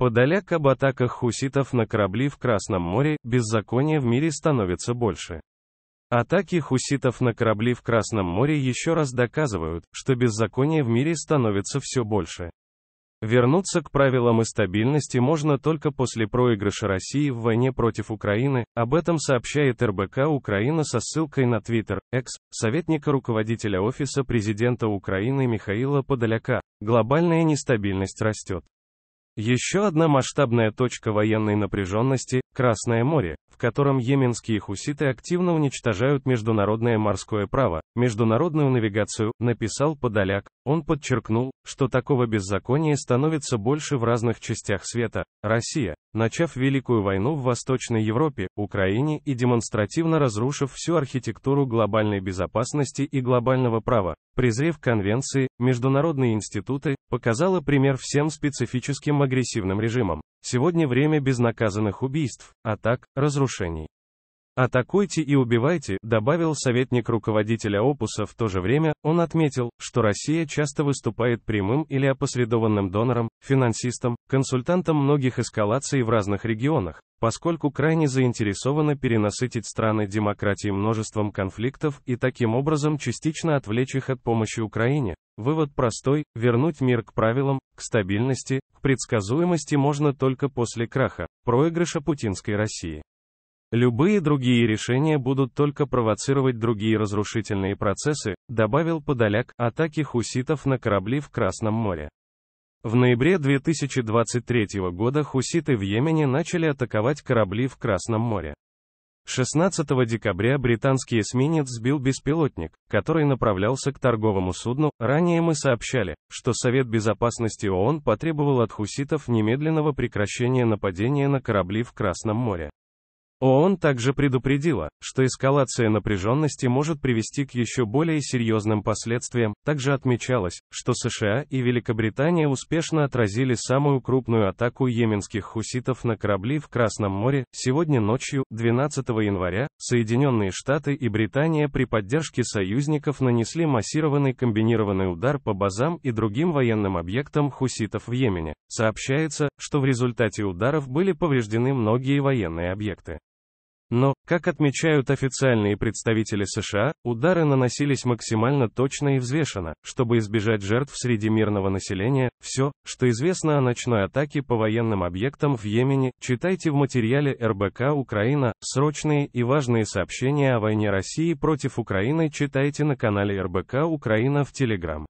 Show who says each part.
Speaker 1: Подоляк об атаках хуситов на корабли в Красном море, беззаконие в мире становится больше. Атаки хуситов на корабли в Красном море еще раз доказывают, что беззаконие в мире становится все больше. Вернуться к правилам и стабильности можно только после проигрыша России в войне против Украины, об этом сообщает РБК Украина со ссылкой на Twitter, экс, советника руководителя Офиса президента Украины Михаила Подоляка. Глобальная нестабильность растет. Еще одна масштабная точка военной напряженности – Красное море в котором йеменские хуситы активно уничтожают международное морское право, международную навигацию, написал Подоляк. Он подчеркнул, что такого беззакония становится больше в разных частях света. Россия, начав Великую войну в Восточной Европе, Украине и демонстративно разрушив всю архитектуру глобальной безопасности и глобального права, презрев конвенции, международные институты, показала пример всем специфическим агрессивным режимам. Сегодня время безнаказанных убийств, атак, разрушений нарушений. «Атакуйте и убивайте», добавил советник руководителя опуса в то же время, он отметил, что Россия часто выступает прямым или опосредованным донором, финансистом, консультантом многих эскалаций в разных регионах, поскольку крайне заинтересована перенасытить страны демократии множеством конфликтов и таким образом частично отвлечь их от помощи Украине. Вывод простой, вернуть мир к правилам, к стабильности, к предсказуемости можно только после краха, проигрыша путинской России. Любые другие решения будут только провоцировать другие разрушительные процессы, добавил Подоляк, атаки хуситов на корабли в Красном море. В ноябре 2023 года хуситы в Йемене начали атаковать корабли в Красном море. 16 декабря британский эсминец сбил беспилотник, который направлялся к торговому судну. Ранее мы сообщали, что Совет Безопасности ООН потребовал от хуситов немедленного прекращения нападения на корабли в Красном море. ООН также предупредила, что эскалация напряженности может привести к еще более серьезным последствиям. Также отмечалось, что США и Великобритания успешно отразили самую крупную атаку йеменских хуситов на корабли в Красном море. Сегодня ночью, 12 января, Соединенные Штаты и Британия при поддержке союзников нанесли массированный комбинированный удар по базам и другим военным объектам хуситов в Йемене. Сообщается, что в результате ударов были повреждены многие военные объекты. Но, как отмечают официальные представители США, удары наносились максимально точно и взвешенно, чтобы избежать жертв среди мирного населения. Все, что известно о ночной атаке по военным объектам в Йемене, читайте в материале РБК «Украина». Срочные и важные сообщения о войне России против Украины читайте на канале РБК «Украина» в Телеграм.